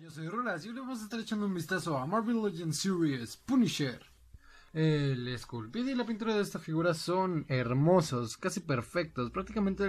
yo soy Rulas y hoy vamos a estar echando un vistazo a Marvel Legends Series Punisher. El esculpido y la pintura de esta figura son hermosos, casi perfectos. Prácticamente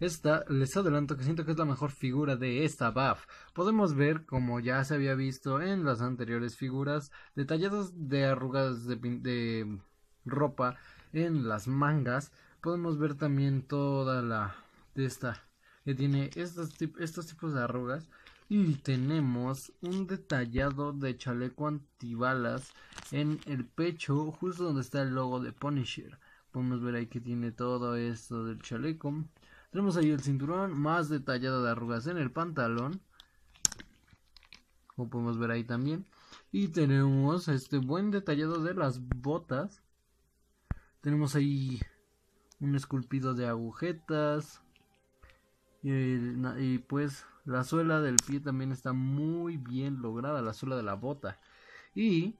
esta, les adelanto que siento que es la mejor figura de esta buff. Podemos ver, como ya se había visto en las anteriores figuras, detallados de arrugas de, de ropa en las mangas. Podemos ver también toda la... de esta que tiene estos, estos tipos de arrugas y mm, tenemos un detallado de chaleco antibalas en el pecho, justo donde está el logo de Punisher. Podemos ver ahí que tiene todo esto del chaleco. Tenemos ahí el cinturón más detallado de arrugas en el pantalón. Como podemos ver ahí también. Y tenemos este buen detallado de las botas. Tenemos ahí un esculpido de agujetas. Y, pues la suela del pie también está muy bien lograda, la suela de la bota. Y,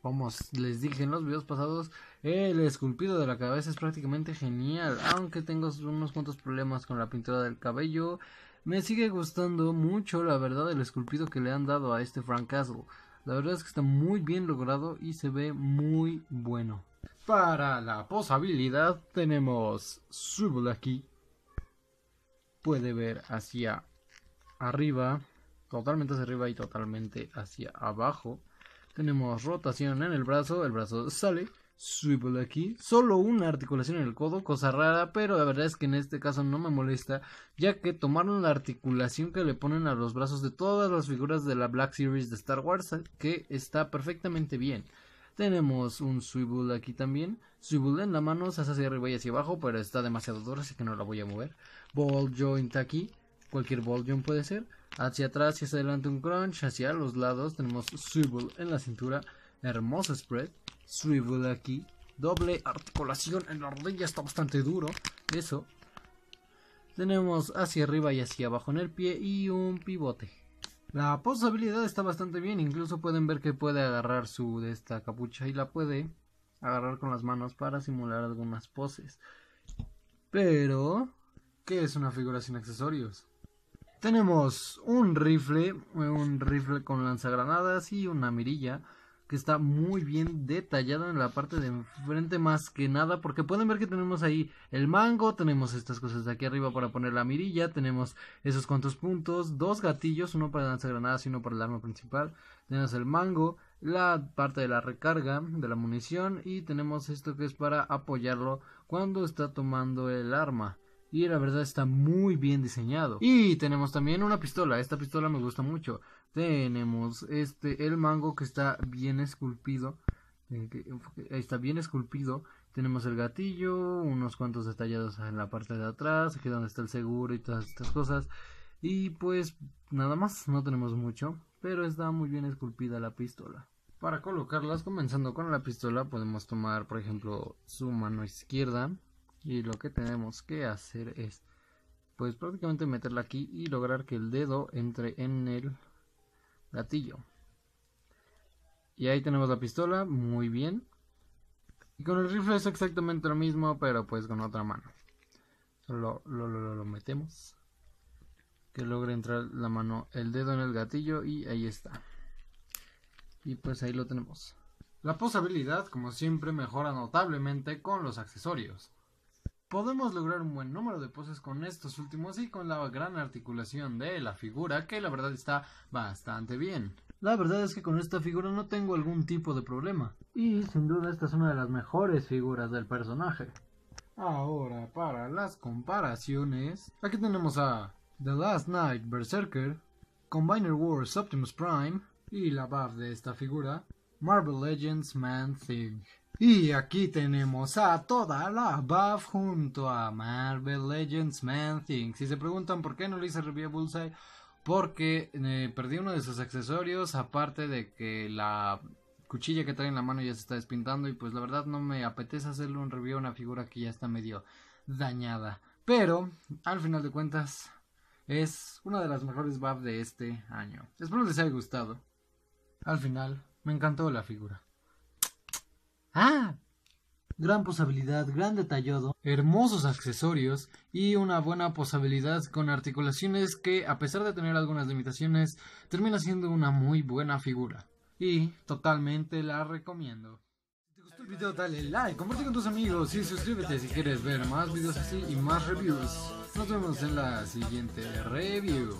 como les dije en los videos pasados, el esculpido de la cabeza es prácticamente genial. Aunque tengo unos cuantos problemas con la pintura del cabello, me sigue gustando mucho, la verdad, el esculpido que le han dado a este Frank Castle. La verdad es que está muy bien logrado y se ve muy bueno. Para la posabilidad tenemos aquí Puede ver hacia arriba, totalmente hacia arriba y totalmente hacia abajo. Tenemos rotación en el brazo, el brazo sale, swivel aquí, solo una articulación en el codo, cosa rara, pero la verdad es que en este caso no me molesta, ya que tomaron la articulación que le ponen a los brazos de todas las figuras de la Black Series de Star Wars, que está perfectamente bien. Tenemos un swivel aquí también. Swivel en la mano, se hace hacia arriba y hacia abajo, pero está demasiado duro, así que no la voy a mover. Ball joint aquí cualquier ball puede ser. Hacia atrás y hacia adelante un crunch, hacia los lados tenemos swivel en la cintura, hermoso spread, swivel aquí, doble articulación en la rodilla, está bastante duro, eso. Tenemos hacia arriba y hacia abajo en el pie y un pivote. La posibilidad está bastante bien, incluso pueden ver que puede agarrar su de esta capucha y la puede agarrar con las manos para simular algunas poses. Pero, ¿qué es una figura sin accesorios? Tenemos un rifle, eh, un rifle con lanzagranadas y una mirilla que está muy bien detallada en la parte de enfrente más que nada porque pueden ver que tenemos ahí el mango, tenemos estas cosas de aquí arriba para poner la mirilla, tenemos esos cuantos puntos, dos gatillos, uno para lanzagranadas y uno para el arma principal, tenemos el mango, la parte de la recarga de la munición y tenemos esto que es para apoyarlo cuando está tomando el arma. Y la verdad está muy bien diseñado. Y tenemos también una pistola. Esta pistola me gusta mucho. Tenemos este, el mango que está bien esculpido. Eh, está bien esculpido. Tenemos el gatillo, unos cuantos detallados en la parte de atrás, aquí donde está el seguro y todas estas cosas. Y pues nada más, no tenemos mucho, pero está muy bien esculpida la pistola. Para colocarlas, comenzando con la pistola, podemos tomar por ejemplo su mano izquierda, y lo que tenemos que hacer es pues prácticamente meterla aquí y lograr que el dedo entre en el gatillo y ahí tenemos la pistola muy bien y con el rifle es exactamente lo mismo pero pues con otra mano lo, lo, lo metemos que logre entrar la mano el dedo en el gatillo y ahí está y pues ahí lo tenemos la posibilidad como siempre mejora notablemente con los accesorios Podemos lograr un buen número de poses con estos últimos y con la gran articulación de la figura que la verdad está bastante bien. La verdad es que con esta figura no tengo algún tipo de problema. Y sin duda esta es una de las mejores figuras del personaje. Ahora, para las comparaciones, aquí tenemos a The Last Night Berserker, Combiner Wars Optimus Prime y la buff de esta figura, Marvel Legends Man Thing. Y aquí tenemos a toda la BAF junto a Marvel Legends Man Things. Si se preguntan por qué no le hice review a Bullseye, porque eh, perdí uno de sus accesorios, aparte de que la cuchilla que trae en la mano ya se está despintando y pues la verdad no me apetece hacerle un review a una figura que ya está medio dañada. Pero, al final de cuentas, es una de las mejores BAF de este año. Espero les haya gustado. Al final, me encantó la figura. Ah. Gran posabilidad, gran detallado, hermosos accesorios y una buena posabilidad con articulaciones que, a pesar de tener algunas limitaciones, termina siendo una muy buena figura. Y totalmente la recomiendo. Si te gustó el video dale like, comparte con tus amigos y suscríbete si quieres ver más videos así y más reviews. Nos vemos en la siguiente review.